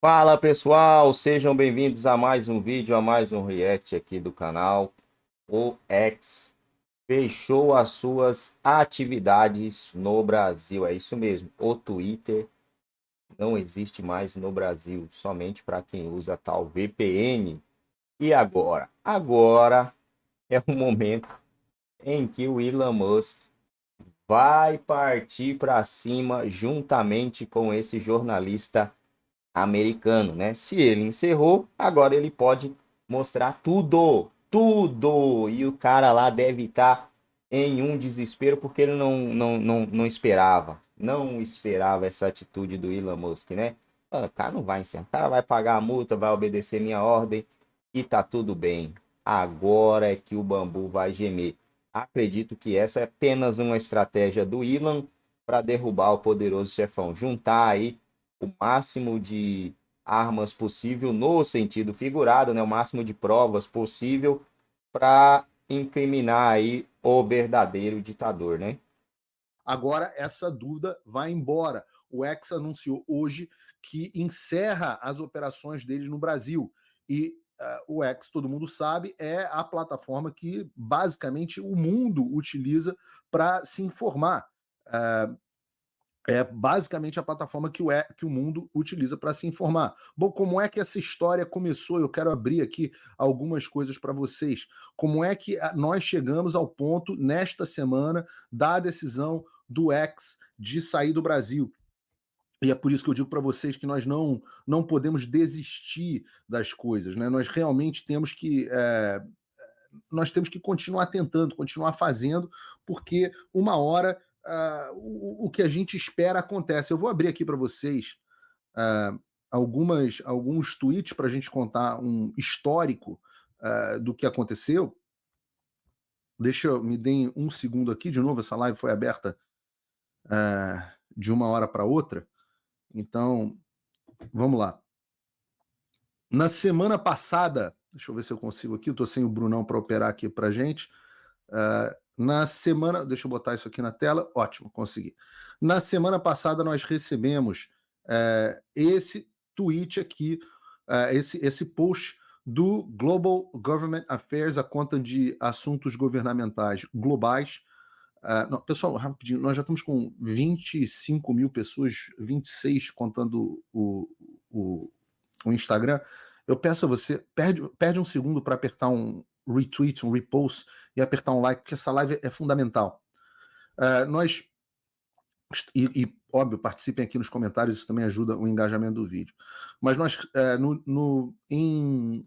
Fala pessoal, sejam bem-vindos a mais um vídeo, a mais um react aqui do canal. O X fechou as suas atividades no Brasil, é isso mesmo. O Twitter não existe mais no Brasil, somente para quem usa tal VPN. E agora? Agora é o momento em que o Elon Musk vai partir para cima juntamente com esse jornalista americano, né? Se ele encerrou, agora ele pode mostrar tudo, tudo. E o cara lá deve estar tá em um desespero porque ele não, não, não, não esperava, não esperava essa atitude do Elon Musk, né? O cara não vai encerrar, o cara vai pagar a multa, vai obedecer minha ordem e tá tudo bem. Agora é que o bambu vai gemer. Acredito que essa é apenas uma estratégia do Elon para derrubar o poderoso chefão, juntar aí o máximo de armas possível no sentido figurado, né, o máximo de provas possível para incriminar aí o verdadeiro ditador, né? Agora essa dúvida vai embora. O ex anunciou hoje que encerra as operações dele no Brasil e uh, o ex, todo mundo sabe, é a plataforma que basicamente o mundo utiliza para se informar. Uh, é basicamente a plataforma que o, é, que o mundo utiliza para se informar. Bom, como é que essa história começou? Eu quero abrir aqui algumas coisas para vocês. Como é que ah, nós chegamos ao ponto, nesta semana, da decisão do ex de sair do Brasil? E é por isso que eu digo para vocês que nós não, não podemos desistir das coisas, né? Nós realmente temos que. É, nós temos que continuar tentando, continuar fazendo, porque uma hora uh, o, o, que a gente espera acontece. Eu vou abrir aqui para vocês uh, algumas, alguns tweets para a gente contar um histórico uh, do que aconteceu. Deixa eu me deem um segundo aqui, de novo, essa live foi aberta de uma hora para outra. Então, vamos lá. Na semana passada, deixa eu ver se eu consigo aqui, eu estou sem o Brunão para operar aqui para gente. Uh, na semana, deixa eu botar isso aqui na tela, ótimo, consegui. Na semana passada nós recebemos é, esse tweet aqui, é, esse, esse post do Global Government Affairs, a conta de assuntos governamentais globais. Eh, não, pessoal, rapidinho, nós já estamos com 25 mil pessoas, 26 contando o, o, o Instagram. Eu peço a você, perde, perde um segundo para apertar um, retweet, um repost e apertar um like, porque essa live é fundamental. Uh, nós, e, e, óbvio, participem aqui nos comentários, isso também ajuda o engajamento do vídeo. Mas nós, é, no, no, em,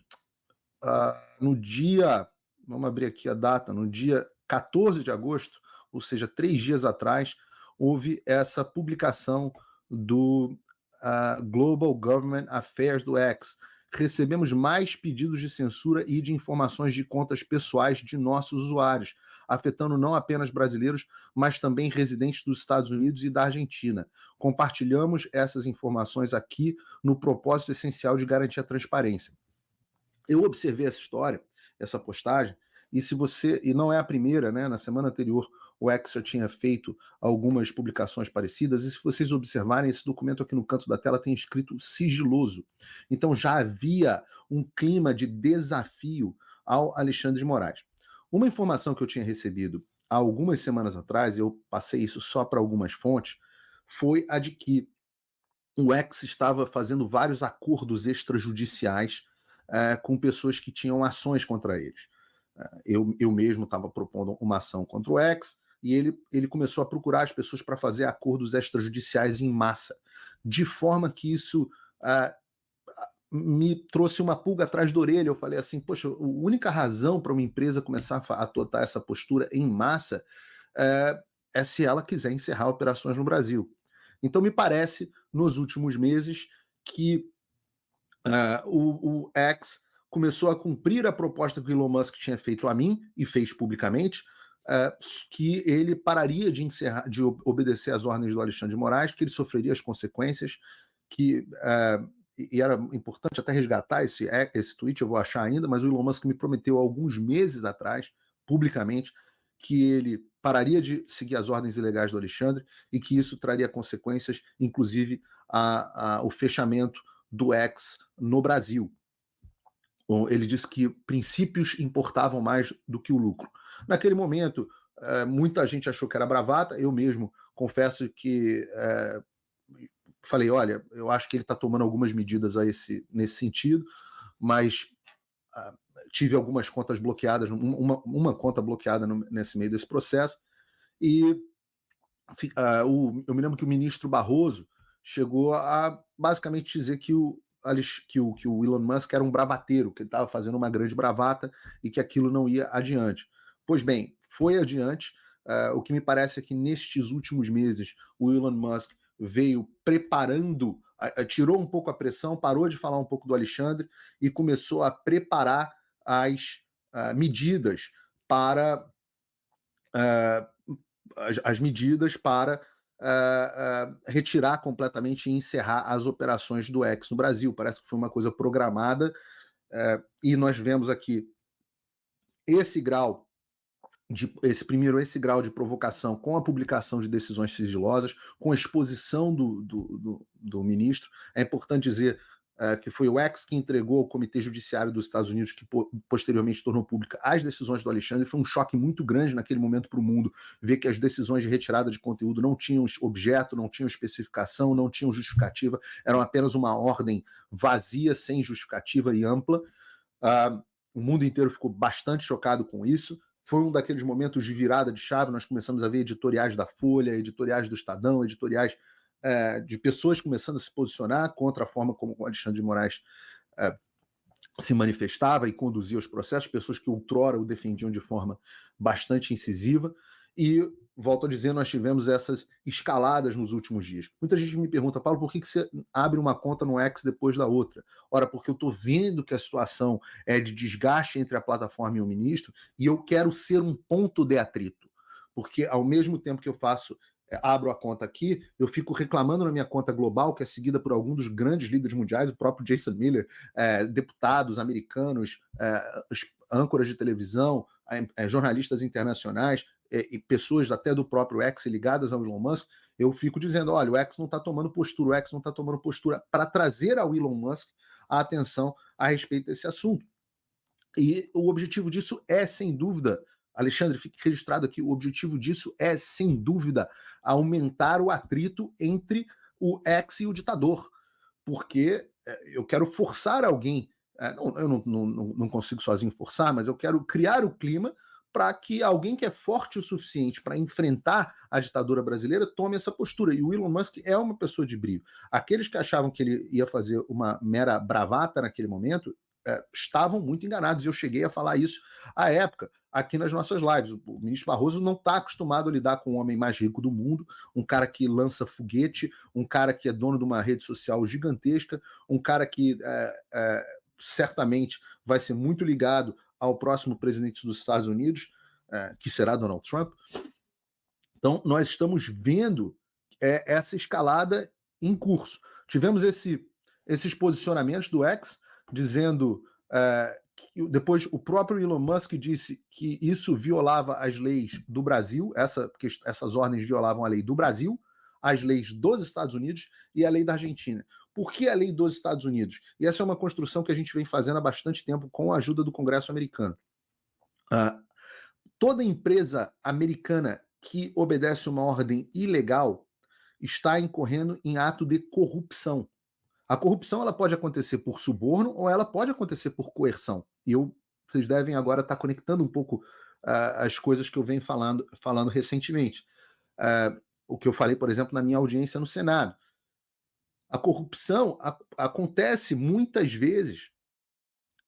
uh, no dia, vamos abrir aqui a data, no dia 14 de agosto, ou seja, três dias atrás, houve essa publicação do ah, Global Government Affairs do X, recebemos mais pedidos de censura e de informações de contas pessoais de nossos usuários, afetando não apenas brasileiros, mas também residentes dos Estados Unidos e da Argentina. Compartilhamos essas informações aqui no propósito essencial de garantir a transparência. Eu observei essa história, essa postagem, e se você, e não é a primeira, né? Na semana anterior, o Ex já tinha feito algumas publicações parecidas, e se vocês observarem, esse documento aqui no canto da tela tem escrito sigiloso. Então já havia um clima de desafio ao Alexandre de Moraes. Uma informação que eu tinha recebido há algumas semanas atrás, eu passei isso só para algumas fontes, foi a de que o ex estava fazendo vários acordos extrajudiciais é, com pessoas que tinham ações contra eles. Eh, eu, eu mesmo estava propondo uma ação contra o ex, e ele, ele começou a procurar as pessoas para fazer acordos extrajudiciais em massa, de forma que isso ah, me trouxe uma pulga atrás da orelha. Eu falei assim: poxa, a única razão para uma empresa começar a adotar essa postura em massa é, é se ela quiser encerrar operações no Brasil. Então, me parece, nos últimos meses, que ah, o, o X começou a cumprir a proposta que o Elon Musk tinha feito a mim e fez publicamente, eh, que ele pararia de, encerrar, de obedecer às ordens do Alexandre de Moraes, que ele sofreria as consequências, que eh, e era importante até resgatar esse, é, esse tweet, eu vou achar ainda, mas o Elon Musk me prometeu alguns meses atrás, publicamente, que ele pararia de seguir as ordens ilegais do Alexandre e que isso traria consequências, inclusive a, a, o fechamento do ex no Brasil ele disse que princípios importavam mais do que o lucro. Naquele momento, eh, muita gente achou que era bravata, eu mesmo confesso que é, falei: olha, eu acho que ele está tomando algumas medidas a esse, nesse sentido, mas ah, tive algumas contas bloqueadas, uma, uma conta bloqueada no, nesse meio desse processo, e ah, o, eu me lembro que o ministro Barroso chegou a basicamente dizer que o, que o, que o Elon Musk era um bravateiro, que ele estava fazendo uma grande bravata e que aquilo não ia adiante. Pois bem, foi adiante. Uh, o que me parece é que nestes últimos meses o Elon Musk veio preparando, uh, tirou um pouco a pressão, parou de falar um pouco do Alexandre e começou a preparar as uh, medidas para eh, as, as medidas para uh, uh, retirar completamente e encerrar as operações do Ex no Brasil. Parece que foi uma coisa programada. Uh, e nós vemos aqui esse grau de, esse primeiro esse grau de provocação com a publicação de decisões sigilosas, com a exposição do, do, do, do ministro. É importante dizer é, que foi o ex que entregou ao Comitê Judiciário dos Estados Unidos, que posteriormente tornou pública as decisões do Alexandre, foi um choque muito grande naquele momento para o mundo ver que as decisões de retirada de conteúdo não tinham objeto, não tinham especificação, não tinham justificativa, eram apenas uma ordem vazia, sem justificativa e ampla. Ah, o mundo inteiro ficou bastante chocado com isso. Foi um daqueles momentos de virada de chave, nós começamos a ver editoriais da Folha, editoriais do Estadão, editoriais é, de pessoas começando a se posicionar contra a forma como o Alexandre de Moraes é, se manifestava e conduzia os processos, pessoas que outrora o defendiam de forma bastante incisiva. E, volto a dizer, nós tivemos essas escaladas nos últimos dias. Muita gente me pergunta, Paulo, por que, que você abre uma conta no X depois da outra? Ora, porque eu estou vendo que a situação é de desgaste entre a plataforma e o ministro e eu quero ser um ponto de atrito porque ao mesmo tempo que eu faço é, abro a conta aqui, eu fico reclamando na minha conta global, que é seguida por algum dos grandes líderes mundiais, o próprio Jason Miller, é, deputados americanos, é, âncoras de televisão, é, jornalistas internacionais é, e pessoas até do próprio X ligadas ao Elon Musk, eu fico dizendo, olha, o X não está tomando postura, o X não está tomando postura para trazer ao Elon Musk a atenção a respeito desse assunto. E o objetivo disso é, sem dúvida, Alexandre, fique registrado aqui: o objetivo disso é, sem dúvida, aumentar o atrito entre o ex e o ditador, porque eh, eu quero forçar alguém. Eh, eu não, não, não consigo sozinho forçar, mas eu quero criar o clima para que alguém que é forte o suficiente para enfrentar a ditadura brasileira tome essa postura. E o Elon Musk é uma pessoa de brilho. Aqueles que achavam que ele ia fazer uma mera bravata naquele momento, é, estavam muito enganados. E eu cheguei a falar isso à época, aqui nas nossas lives. O, ministro Barroso não está acostumado a lidar com o homem mais rico do mundo, um cara que lança foguete, um cara que é dono de uma rede social gigantesca, um cara que é, é, certamente vai ser muito ligado ao próximo presidente dos Estados Unidos, que será Donald Trump. Então, nós estamos vendo essa escalada em curso. Tivemos esse, esses posicionamentos do ex dizendo. Uh, depois, o próprio Elon Musk disse que isso violava as leis do Brasil, essa, essas ordens violavam a lei do Brasil, as leis dos Estados Unidos e a lei da Argentina. Por que a lei dos Estados Unidos? E essa é uma construção que a gente vem fazendo há bastante tempo com a ajuda do Congresso americano. Uh, toda empresa americana que obedece uma ordem ilegal está incorrendo em ato de corrupção. A corrupção ela pode acontecer por suborno ou ela pode acontecer por coerção. E eu, vocês devem agora estar tá conectando um pouco uh, as coisas que eu venho falando, falando recentemente. Uh, o que eu falei, por exemplo, na minha audiência no Senado. A corrupção a, acontece muitas vezes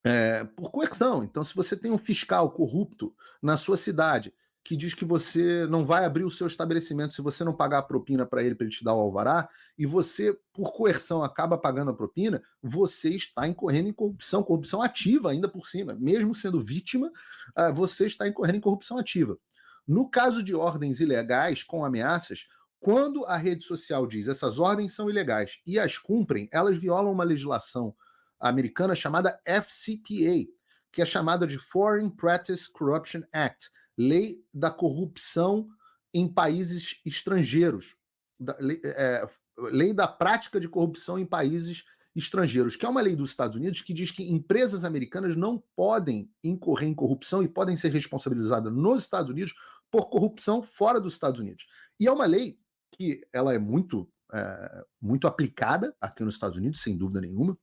é, por coerção. Então, se você tem um fiscal corrupto na sua cidade que diz que você não vai abrir o seu estabelecimento se você não pagar a propina para ele para ele te dar o alvará, e você, por coerção, acaba pagando a propina, você está incorrendo em corrupção, corrupção ativa ainda por cima. Mesmo sendo vítima, ah, você está incorrendo em corrupção ativa. No caso de ordens ilegais com ameaças, quando a rede social diz essas ordens são ilegais e as cumprem, elas violam uma legislação americana chamada FCPA, que é chamada de Foreign Practice Corruption Act lei da corrupção em países estrangeiros, da, lei, é, lei da prática de corrupção em países estrangeiros, que é uma lei dos Estados Unidos que diz que empresas americanas não podem incorrer em corrupção e podem ser responsabilizadas nos Estados Unidos por corrupção fora dos Estados Unidos. E é uma lei que ela é muito, é, muito aplicada aqui nos Estados Unidos, sem dúvida nenhuma,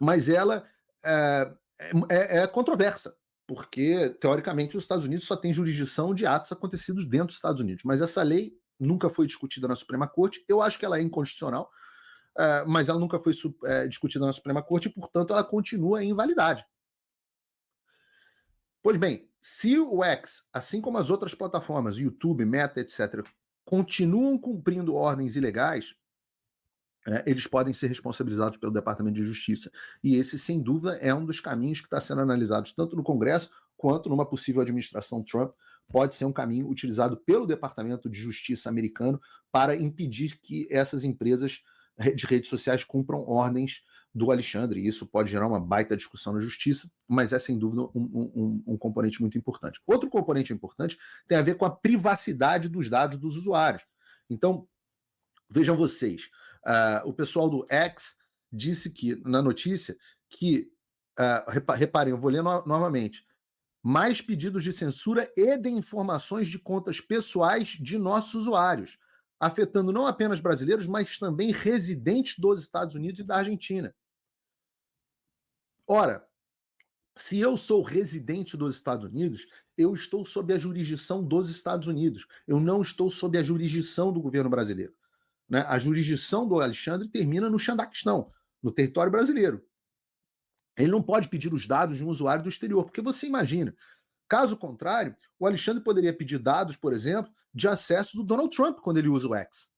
mas ela é, é, é controversa porque, teoricamente, os Estados Unidos só tem jurisdição de atos acontecidos dentro dos Estados Unidos. Mas essa lei nunca foi discutida na Suprema Corte. Eu acho que ela é inconstitucional, é, mas ela nunca foi é, discutida na Suprema Corte e, portanto, ela continua em validade. Pois bem, se o X, assim como as outras plataformas, YouTube, Meta, etc., continuam cumprindo ordens ilegais, é, eles podem ser responsabilizados pelo Departamento de Justiça. E esse, sem dúvida, é um dos caminhos que está sendo analisado tanto no Congresso quanto numa possível administração Trump. Pode ser um caminho utilizado pelo Departamento de Justiça americano para impedir que essas empresas de redes sociais cumpram ordens do Alexandre. E isso pode gerar uma baita discussão na justiça, mas é sem dúvida um, um, um, componente muito importante. Outro componente importante tem a ver com a privacidade dos dados dos usuários. Então, vejam vocês: Uh, o pessoal do X disse que, na notícia, que, uh, reparem, eu vou ler no novamente, mais pedidos de censura e de informações de contas pessoais de nossos usuários, afetando não apenas brasileiros, mas também residentes dos Estados Unidos e da Argentina. Ora, se eu sou residente dos Estados Unidos, eu estou sob a jurisdição dos Estados Unidos. Eu não estou sob a jurisdição do governo brasileiro. Né? A jurisdição do Alexandre termina no Xandaquistão, no território brasileiro. Ele não pode pedir os dados de um usuário do exterior, porque você imagina. Caso contrário, o Alexandre poderia pedir dados, por exemplo, de acesso do Donald Trump quando ele usa o X.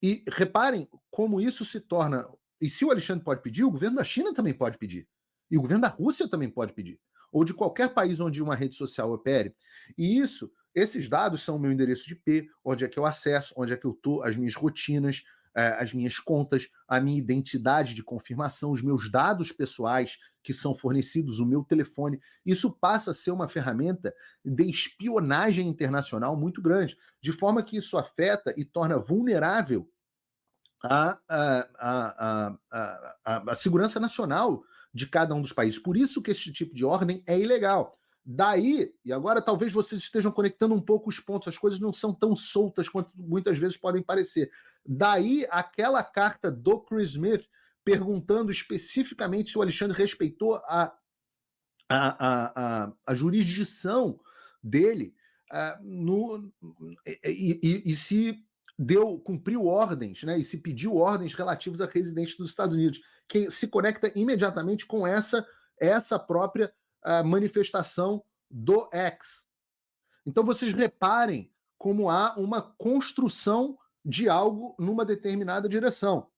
E reparem como isso se torna. E se o Alexandre pode pedir, o governo da China também pode pedir. E o governo da Rússia também pode pedir. Ou de qualquer país onde uma rede social opere. E isso esses dados são o meu endereço de IP, onde é que eu acesso, onde é que eu estou, as minhas rotinas, eh, as minhas contas, a minha identidade de confirmação, os meus dados pessoais que são fornecidos, o meu telefone. Isso passa a ser uma ferramenta de espionagem internacional muito grande, de forma que isso afeta e torna vulnerável a, a, a, a, segurança nacional de cada um dos países. Por isso que este tipo de ordem é ilegal. Daí, e agora talvez vocês estejam conectando um pouco os pontos, as coisas não são tão soltas quanto muitas vezes podem parecer. Daí aquela carta do Chris Smith perguntando especificamente se o Alexandre respeitou a, a, a, a, a jurisdição dele uh, no, e, e, e, se deu cumpriu ordens, né, e se pediu ordens relativas a residentes dos Estados Unidos, que se conecta imediatamente com essa essa própria a manifestação do X. Então vocês reparem como há uma construção de algo numa determinada direção.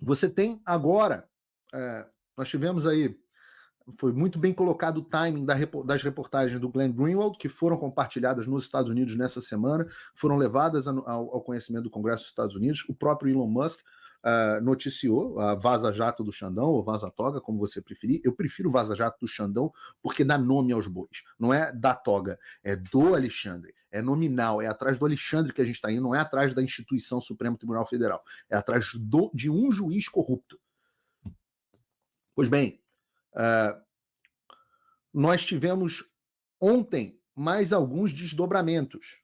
Você tem agora, é, nós tivemos aí, foi muito bem colocado o timing das reportagens do Glenn Greenwald, que foram compartilhadas nos Estados Unidos nessa semana, foram levadas ao, ao conhecimento do Congresso dos Estados Unidos, o próprio Elon Musk uh, noticiou, a Vaza Jato do Xandão, ou Vaza Toga, como você preferir. Eu prefiro Vaza Jato do Xandão porque dá nome aos bois. Não é da toga, é do Alexandre. É nominal, é atrás do Alexandre que a gente está indo, não é atrás da instituição Supremo Tribunal Federal. É atrás do, de um juiz corrupto. Pois bem, uh, nós tivemos ontem mais alguns desdobramentos.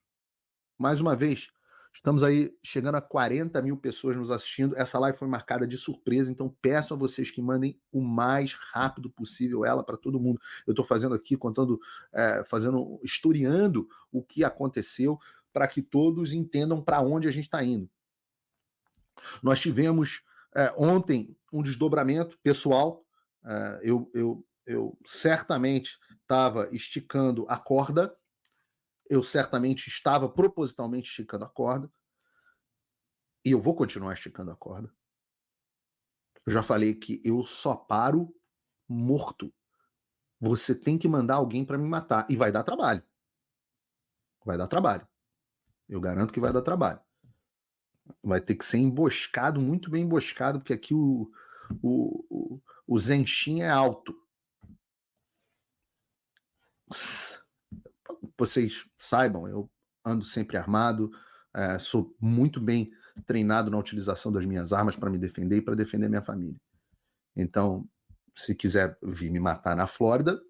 Mais uma vez, Estamos aí chegando a 40 mil pessoas nos assistindo. Essa live foi marcada de surpresa, então peço a vocês que mandem o mais rápido possível ela para todo mundo. Eu estou fazendo aqui, contando, é, fazendo, historiando o que aconteceu para que todos entendam para onde a gente está indo. Nós tivemos é, ontem um desdobramento pessoal. É, eu, eu, eu certamente estava esticando a corda eu certamente estava propositalmente esticando a corda. E eu vou continuar esticando a corda. Eu já falei que eu só paro morto. Você tem que mandar alguém para me matar. E vai dar trabalho. Vai dar trabalho. Eu garanto que vai dar trabalho. Vai ter que ser emboscado, muito bem emboscado, porque aqui o, o, o, o Zenchin é alto. Pss vocês saibam, eu ando sempre armado, é, sou muito bem treinado na utilização das minhas armas para me defender e para defender minha família. Então, se quiser vir me matar na Flórida,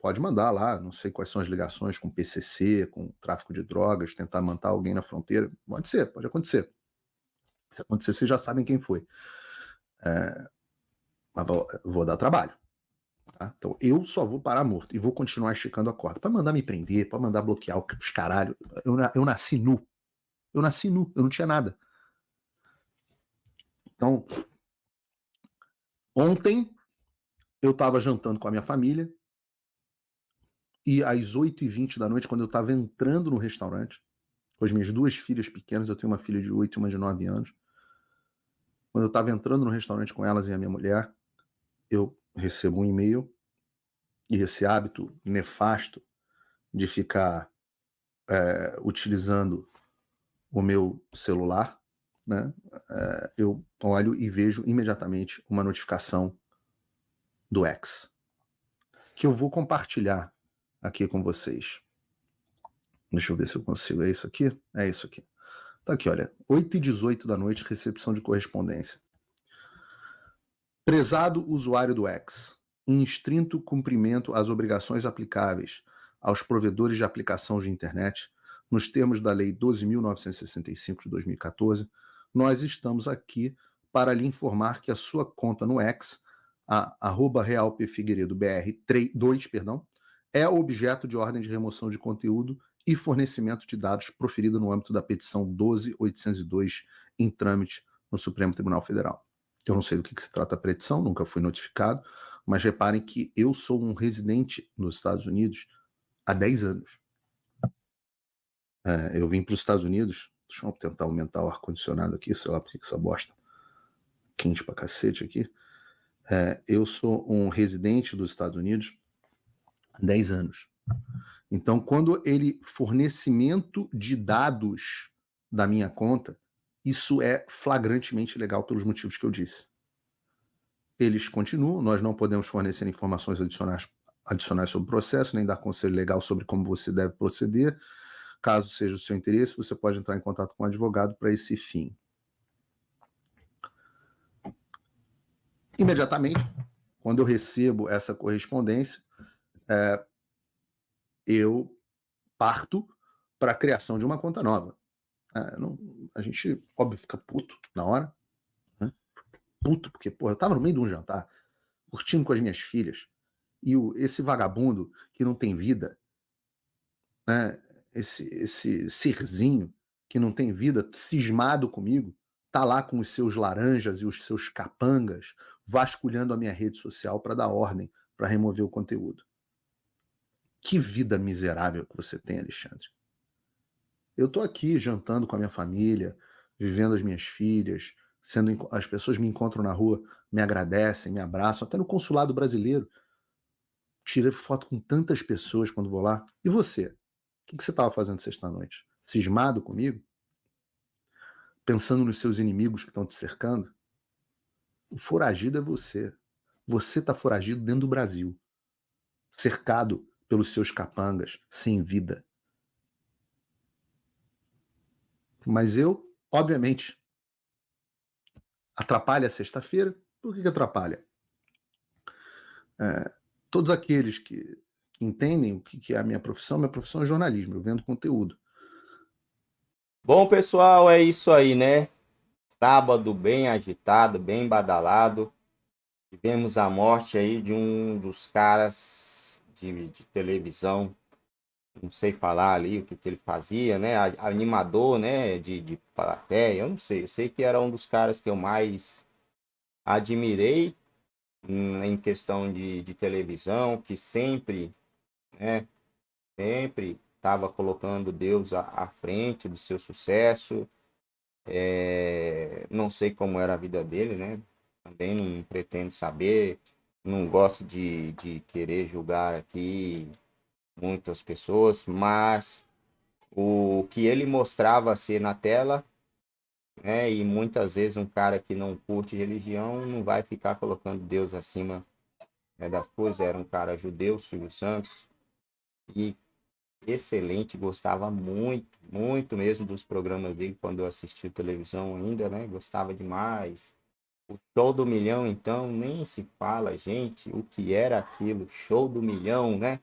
pode mandar lá. Não sei quais são as ligações com PCC, com tráfico de drogas, tentar matar alguém na fronteira. Pode ser, pode acontecer. Se acontecer, vocês já sabem quem foi. É, mas vou, vou dar trabalho. Tá? Então eu só vou parar morto e vou continuar esticando a corda. Para mandar me prender, para mandar bloquear os caralho. Eu, eu nasci nu. Eu nasci nu, eu não tinha nada. Então, ontem eu estava jantando com a minha família e às 8h20 da noite, quando eu estava entrando no restaurante, com as minhas duas filhas pequenas, eu tenho uma filha de 8 e uma de 9 anos, quando eu estava entrando no restaurante com elas e a minha mulher, eu recebo um e-mail e esse hábito nefasto de ficar é, utilizando o meu celular, né, é, eu olho e vejo imediatamente uma notificação do X, que eu vou compartilhar aqui com vocês. Deixa eu ver se eu consigo. É isso aqui? É isso aqui. Tá aqui, olha. 8 e 18 da noite, recepção de correspondência. Prezado usuário do X, em estrito cumprimento às obrigações aplicáveis aos provedores de aplicação de internet, nos termos da Lei 12.965 de 2014, nós estamos aqui para lhe informar que a sua conta no X, a arroba realpfigueiredobr2, perdão, é objeto de ordem de remoção de conteúdo e fornecimento de dados proferida no âmbito da petição 12.802 em trâmite no Supremo Tribunal Federal. Eu não sei do que, que se trata a predição, nunca fui notificado, mas reparem que eu sou um residente nos Estados Unidos há 10 anos. É, eu vim para os Estados Unidos, deixa eu tentar aumentar o ar-condicionado aqui, sei lá por que essa bosta. Quente pra cacete aqui. É, eu sou um residente dos Estados Unidos há 10 anos. Então, quando ele fornecimento de dados da minha conta, isso é flagrantemente legal pelos motivos que eu disse. Eles continuam, nós não podemos fornecer informações adicionais, adicionais sobre o processo, nem dar conselho legal sobre como você deve proceder. Caso seja o seu interesse, você pode entrar em contato com o um advogado para esse fim. Imediatamente, quando eu recebo essa correspondência, é, eu parto para a criação de uma conta nova. Ah, não, a gente, óbvio, fica puto na hora. Né? Puto, porque, porra, eu tava no meio de um jantar, curtindo com as minhas filhas, e o, esse vagabundo que não tem vida, né? esse, esse serzinho que não tem vida, cismado comigo, tá lá com os seus laranjas e os seus capangas, vasculhando a minha rede social para dar ordem, para remover o conteúdo. Que vida miserável que você tem, Alexandre. Eu estou aqui jantando com a minha família, vivendo as minhas filhas, sendo as pessoas me encontram na rua, me agradecem, me abraçam, até no consulado brasileiro. Tirei foto com tantas pessoas quando vou lá. E você? O que, que você estava fazendo sexta-noite? Cismado comigo? Pensando nos seus inimigos que estão te cercando? O foragido é você. Você está foragido dentro do Brasil, cercado pelos seus capangas, sem vida. Mas eu, obviamente, atrapalha a sexta-feira. Por que, que atrapalha? É, todos aqueles que, entendem o que, que é a minha profissão, minha profissão é jornalismo, eu vendo conteúdo. Bom, pessoal, é isso aí, né? Sábado bem agitado, bem badalado. Tivemos a morte aí de um dos caras de, de televisão não sei falar ali o que, que ele fazia, né? Animador, né? De, de plateia, eu não sei. Eu sei que era um dos caras que eu mais admirei hum, em questão de, de televisão, que sempre, né? Sempre estava colocando Deus à, à, frente do seu sucesso. É, não sei como era a vida dele, né? Também não pretendo saber. Não gosto de, de querer julgar aqui muitas pessoas, mas o que ele mostrava ser na tela, né? E muitas vezes um cara que não curte religião não vai ficar colocando Deus acima né, das coisas. Era um cara judeu, Silvio Santos, e excelente, gostava muito, muito mesmo dos programas dele quando eu assistia televisão ainda, né? Gostava demais. O show do milhão, então, nem se fala, gente, o que era aquilo, show do milhão, né?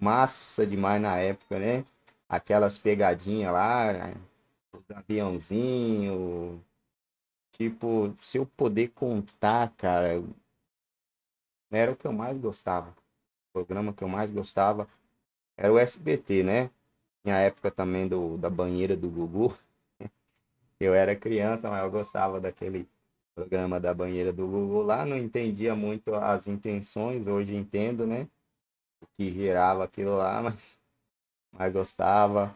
massa demais na época, né? Aquelas pegadinhas lá, os aviãozinho. Tipo, se eu poder contar, cara, era o que eu mais gostava. O programa que eu mais gostava era o SBT, né? Tinha a época também do, da banheira do Gugu. Eu era criança, mas eu gostava daquele programa da banheira do Gugu lá. Não entendia muito as intenções, hoje entendo, né? que gerava aquilo lá, mas, mas gostava.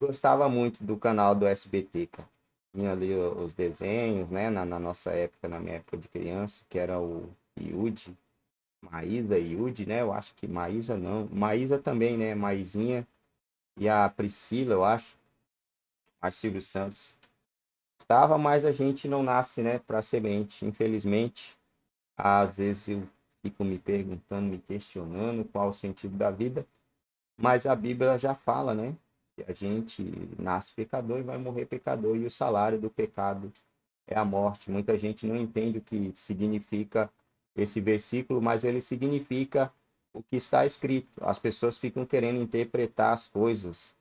Gostava muito do canal do SBT, cara. Tinha ali os desenhos, né? Na, na nossa época, na minha época de criança, que era o Yudi, Maísa e Yudi, né? Eu acho que Maísa não. Maísa também, né? Maizinha E a Priscila, eu acho. Marcílio Santos. Estava, mas a gente não nasce, né? Para semente. Infelizmente, às vezes o fico me perguntando, me questionando qual o sentido da vida. Mas a Bíblia já fala, né? Que a gente nasce pecador e vai morrer pecador, e o salário do pecado é a morte. Muita gente não entende o que significa esse versículo, mas ele significa o que está escrito. As pessoas ficam querendo interpretar as coisas.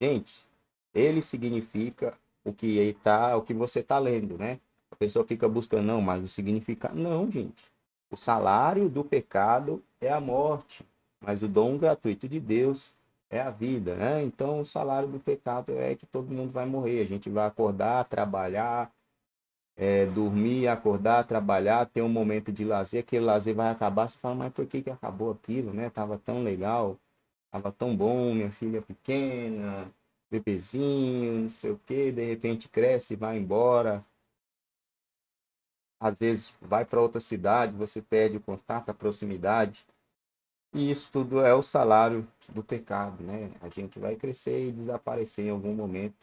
Gente, ele significa o que está, o que você está lendo, né? A pessoa fica buscando, não, mas o significado. Não, gente. O salário do pecado é a morte, mas o dom gratuito de Deus é a vida, né? Então o salário do pecado é que todo mundo vai morrer, a gente vai acordar, trabalhar, é, dormir, acordar, trabalhar, ter um momento de lazer, aquele lazer vai acabar, você fala, mas por que, que acabou aquilo, né? Tava tão legal, tava tão bom, minha filha é pequena, bebezinho, não sei o quê. de repente cresce, vai embora, às vezes vai para outra cidade, você perde o contato, a proximidade. E isso tudo é o salário do pecado, né? A gente vai crescer e desaparecer em algum momento.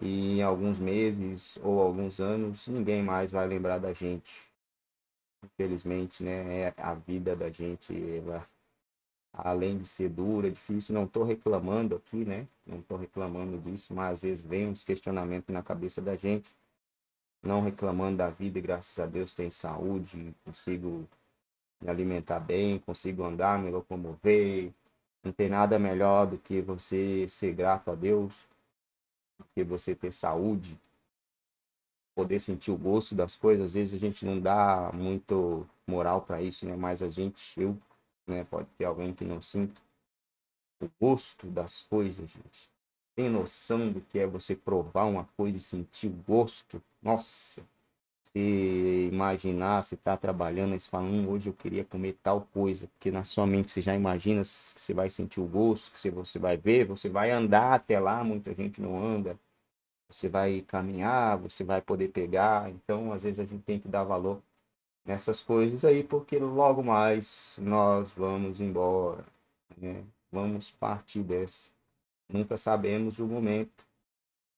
E em alguns meses ou alguns anos, ninguém mais vai lembrar da gente. Infelizmente, né? É a vida da gente, ela, além de ser dura, é difícil, não estou reclamando aqui, né? Não estou reclamando disso, mas às vezes vem uns questionamentos na cabeça da gente não reclamando da vida, graças a Deus tenho saúde, consigo me alimentar bem, consigo andar, me locomover. Não tem nada melhor do que você ser grato a Deus, que você ter saúde, poder sentir o gosto das coisas. Às vezes a gente não dá muito moral para isso, né? Mas a gente, eu, né? Pode ter alguém que não sinta o gosto das coisas, gente tem noção do que é você provar uma coisa e sentir o gosto? Nossa! Se imaginar, se tá trabalhando e falando hum, hoje eu queria comer tal coisa, porque na sua mente você já imagina que você vai sentir o gosto, que você vai ver, você vai andar até lá, muita gente não anda, você vai caminhar, você vai poder pegar. Então, às vezes, a gente tem que dar valor nessas coisas aí, porque logo mais nós vamos embora. Né? Vamos partir dessa. Nunca sabemos o momento.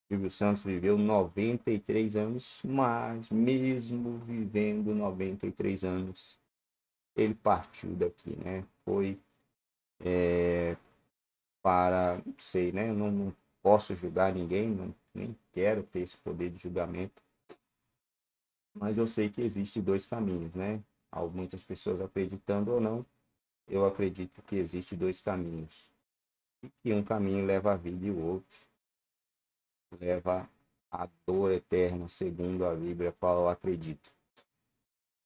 Silvio Santos viveu 93 anos, mas mesmo vivendo 93 anos, ele partiu daqui, né? Foi é, para, não sei, né? Não, não posso julgar ninguém, não, nem quero ter esse poder de julgamento. Mas eu sei que existem dois caminhos, né? Há muitas pessoas acreditando ou não, eu acredito que existem dois caminhos que um caminho leva à vida e o outro leva à dor eterna, segundo a Bíblia, qual eu acredito.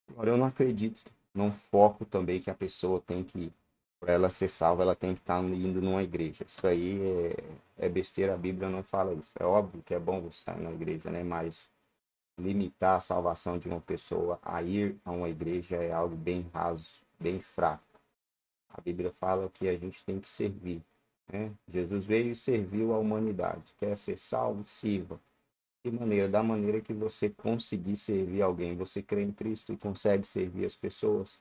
Agora, eu não acredito não foco também que a pessoa tem que, para ela ser salva, ela tem que estar tá indo numa igreja. Isso aí é, é besteira, a Bíblia não fala isso. É óbvio que é bom você estar na igreja, né? Mas limitar a salvação de uma pessoa a ir a uma igreja é algo bem raso, bem fraco. A Bíblia fala que a gente tem que servir, né? Jesus veio e serviu a humanidade. Quer ser salvo? Sirva. De maneira, da maneira que você conseguir servir alguém, você crê em Cristo e consegue servir as pessoas.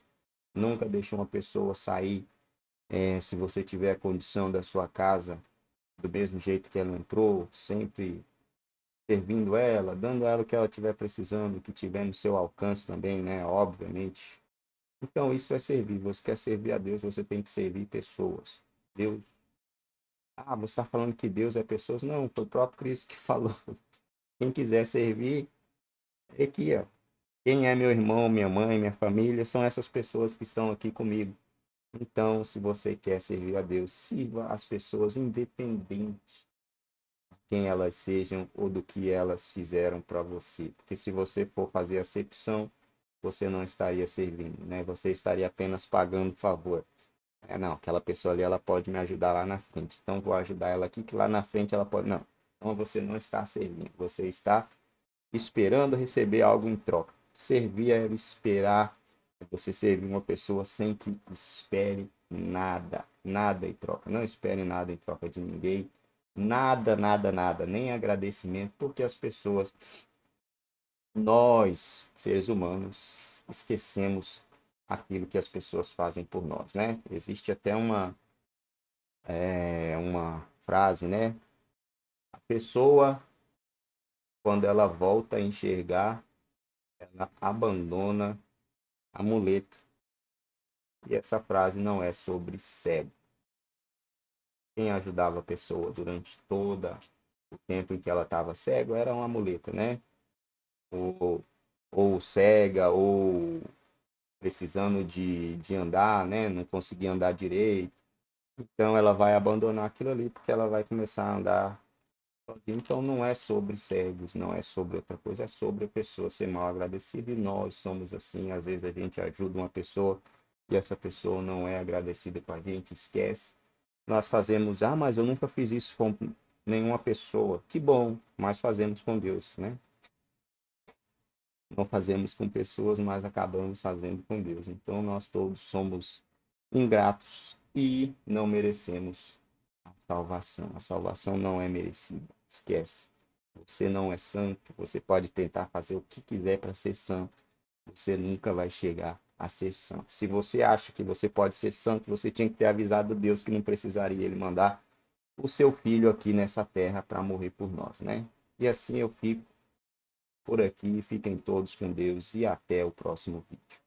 Nunca deixe uma pessoa sair é, se você tiver a condição da sua casa do mesmo jeito que ela entrou, sempre servindo ela, dando ela o que ela estiver precisando, o que tiver no seu alcance também, né? Obviamente. Então, isso é servir. Você quer servir a Deus, você tem que servir pessoas. Deus ah, você está falando que Deus é pessoas. Não, foi o próprio Cristo que falou. Quem quiser servir, é aqui, ó. Quem é meu irmão, minha mãe, minha família, são essas pessoas que estão aqui comigo. Então, se você quer servir a Deus, sirva as pessoas independente de quem elas sejam ou do que elas fizeram para você. Porque se você for fazer acepção, você não estaria servindo, né? Você estaria apenas pagando favor. É, não, aquela pessoa ali ela pode me ajudar lá na frente. Então vou ajudar ela aqui, que lá na frente ela pode. Não. Então você não está servindo, você está esperando receber algo em troca. Servir é esperar, é você servir uma pessoa sem que espere nada, nada em troca. Não espere nada em troca de ninguém. Nada, nada, nada, nem agradecimento, porque as pessoas, nós, seres humanos, esquecemos aquilo que as pessoas fazem por nós, né? Existe até uma é, uma frase, né? A pessoa quando ela volta a enxergar, ela abandona a muleta. E essa frase não é sobre cego. Quem ajudava a pessoa durante toda o tempo em que ela estava cego era uma muleta, né? Ou, ou cega, ou precisando de, de andar, né? Não conseguia andar direito. Então ela vai abandonar aquilo ali porque ela vai começar a andar sozinha. Então não é sobre cegos, não é sobre outra coisa, é sobre a pessoa ser mal agradecida e nós somos assim. Às vezes a gente ajuda uma pessoa e essa pessoa não é agradecida com a gente, esquece. Nós fazemos, ah, mas eu nunca fiz isso com nenhuma pessoa. Que bom, mas fazemos com Deus, né? não fazemos com pessoas, mas acabamos fazendo com Deus. Então nós todos somos ingratos e não merecemos a salvação. A salvação não é merecida. Esquece. Você não é santo. Você pode tentar fazer o que quiser para ser santo. Você nunca vai chegar a ser santo. Se você acha que você pode ser santo, você tinha que ter avisado Deus que não precisaria ele mandar o seu filho aqui nessa terra para morrer por nós, né? E assim eu fico por aqui, fiquem todos com Deus e até o próximo vídeo.